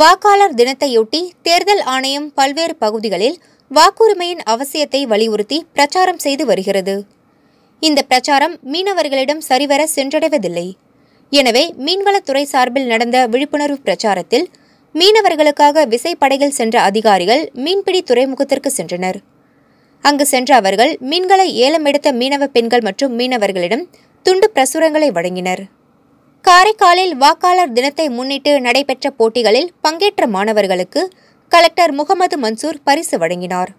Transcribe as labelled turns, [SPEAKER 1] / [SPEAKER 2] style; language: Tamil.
[SPEAKER 1] வாக்காளர் தினத்தையொட்டி தேர்தல் ஆணையம் பல்வேறு பகுதிகளில் வாக்குரிமையின் அவசியத்தை வலியுறுத்தி பிரச்சாரம் செய்து வருகிறது இந்த பிரச்சாரம் மீனவர்களிடம் சரிவர சென்றடைவதில்லை எனவே மீன்வளத்துறை சார்பில் நடந்த விழிப்புணர்வு பிரச்சாரத்தில் மீனவர்களுக்காக விசைப்படைகள் சென்ற அதிகாரிகள் மீன்பிடி துறைமுகத்திற்கு சென்றனர் அங்கு சென்ற அவர்கள் மீன்களை ஏலம் எடுத்த மீனவ பெண்கள் மற்றும் மீனவர்களிடம் துண்டு பிரசுரங்களை வழங்கினர் காரைக்காலில் வாக்காளர் தினத்தை முன்னிட்டு நடைபெற்ற போட்டிகளில் பங்கேற்ற மாணவர்களுக்கு கலெக்டர் முகமது மன்சூர் பரிசு வழங்கினார்